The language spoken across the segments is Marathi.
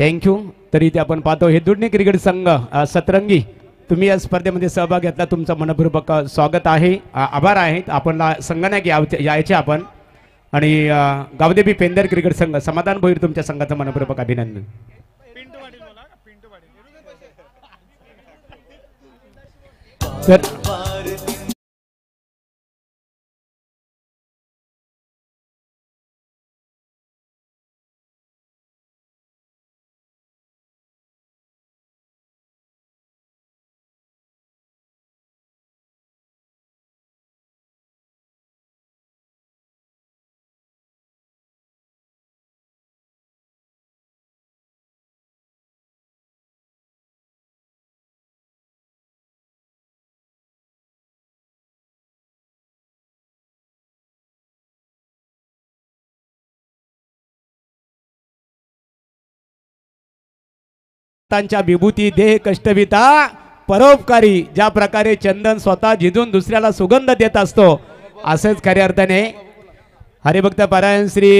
थँक्यू तरी ते आपण पाहतो हे दुडणी क्रिकेट संघ सतरंगी तुम्ही या स्पर्धेमध्ये सहभाग घेतला तुमचं मनपूर्वक स्वागत आहे आभार आहेत आपण की यायचे आपण आणि गावदेवी पेंदर क्रिकेट संघ समाधान भोईर तुमच्या संघाचं मनपूर्वक अभिनंदन तर त्यांच्या विभूती देह कष्टविता परोपकारी ज्या प्रकारे चंदन स्वतः झिजून दुसऱ्याला सुगंध देत असतो असेच खऱ्या अर्थाने हरिभक्त परायण श्री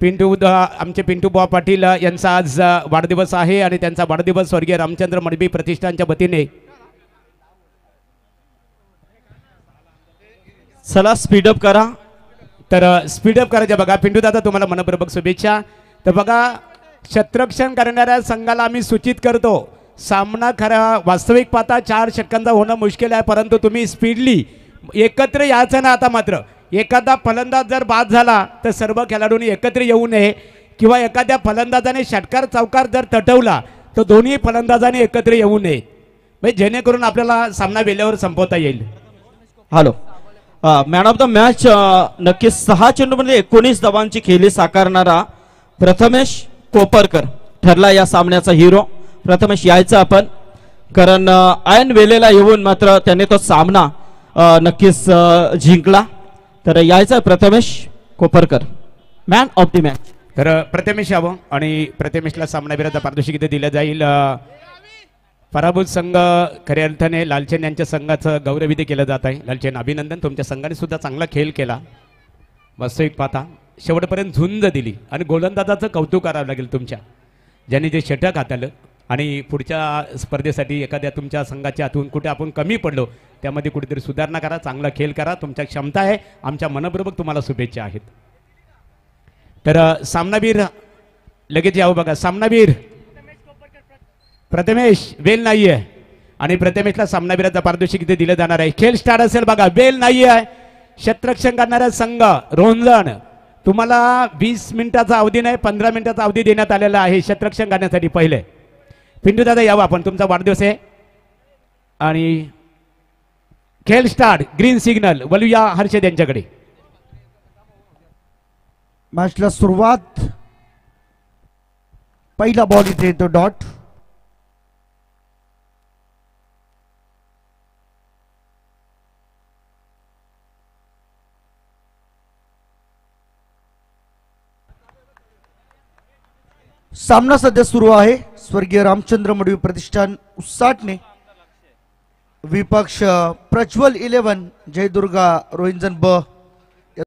पिंटू आमचे पिंटू बुवा पाटील यांचा आज वाढदिवस आहे आणि त्यांचा वाढदिवस स्वर्गीय रामचंद्र मडबी प्रतिष्ठानच्या वतीने चला स्पीडअप करा तर स्पीडअप करायच्या बघा पिंटू दादा तुम्हाला मनपूर्वक शुभेच्छा तर बघा क्षेत्रक्षण करणाऱ्या संघाला आम्ही सूचित करतो सामना खरा वास्तविक पाहता चार षटकांचा होणं मुश्किल आहे परंतु तुम्ही स्पीडली एकत्र यायचं ना आता मात्र एखादा फलंदाज जर बाद झाला तर सर्व खेळाडूंनी एकत्र येऊ नये किंवा एखाद्या फलंदाजाने षटकार चौकार जर तटवला तर दोन्ही फलंदाजाने एकत्र येऊ नये म्हणजे जेणेकरून आपल्याला सामना वेळेवर संपवता येईल hello man of the match नक्कीच सहा चेंडूमध्ये एकोणीस धावांची खेळी साकारणारा प्रथमेश कोपरकर ठरला या सामन्याचा हिरो प्रथमेश यायचं आपण कारण आयन वेलेला येऊन मात्र त्याने तो सामना नक्कीच जिंकला तर यायचा Prathamesh Koparkar man of the match तर प्रथमेश यावं आणि प्रथमेशला सामनावीराचा इथे दिलं जाईल पराभूत संघ खऱ्या अर्थाने लालचेन यांच्या संघाचं गौरविधी केलं जात आहे लालचंद अभिनंदन तुमच्या संघाने सुद्धा चांगला खेळ केला वास्तविक पाहता शेवटपर्यंत झुंज दिली आणि गोलंदाजाचं कौतुक करावं लागेल तुमच्या ज्यांनी जे षटक हाताळलं आणि पुढच्या स्पर्धेसाठी एखाद्या तुमच्या संघाच्या हातून कुठे आपण कमी पडलो त्यामध्ये कुठेतरी सुधारणा करा चांगला खेळ करा तुमच्या क्षमता आहे आमच्या मनपूर्वक तुम्हाला शुभेच्छा आहेत तर सामनावीर लगेच यावं बघा सामनावीर प्रथमेश वेल नाही आहे आणि प्रथमेशला सामनावीराचा पारदर्शक इथे दिलं जाणार आहे खेळ स्टार्ट असेल बघा वेल नाही आहे शत्रक्षण करणारा संघ रोंजण तुम्हाला वीस मिनिटाचा अवधी नाही पंधरा मिनिटाचा अवधी देण्यात आलेला आहे शत्ररक्षण गाण्यासाठी पहिले पिंटू दादा यावा आपण तुमचा वाढदिवस आहे आणि खेल स्टार्ट ग्रीन सिग्नल वलूया हर्षद यांच्याकडे मॅचला सुरुवात पहिला बॉल इथे येतो डॉट सामना सध्या सुरू आहे स्वर्गीय रामचंद्र मडवी प्रतिष्ठान उत्साटने विपक्ष प्रज्वल इलेव्हन जयदुर्गा रोहिंजन ब